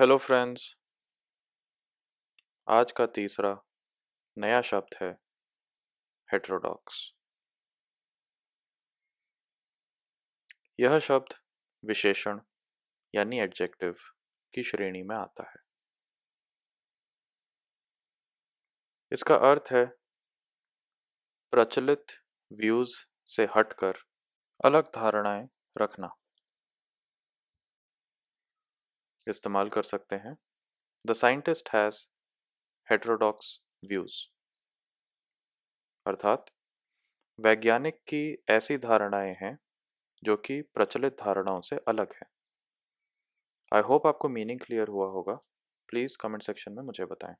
hello friends आज का तीसरा नया शब्द है हेट्रोडॉक्स यह शब्द विशेषण यानी एडजेक्टिव की श्रेणी में आता है इसका अर्थ है प्रचलित व्यूज से हटकर अलग धारणाएं रखना इस्तेमाल कर सकते हैं the scientist has heterodox views अर्थात वैज्ञानिक की ऐसी धारणाएं हैं जो कि प्रचलित धारणाओं से अलग हैं आई होप आपको मीनिंग क्लियर हुआ होगा प्लीज़ कमेंट सेक्शन में मुझे बताएं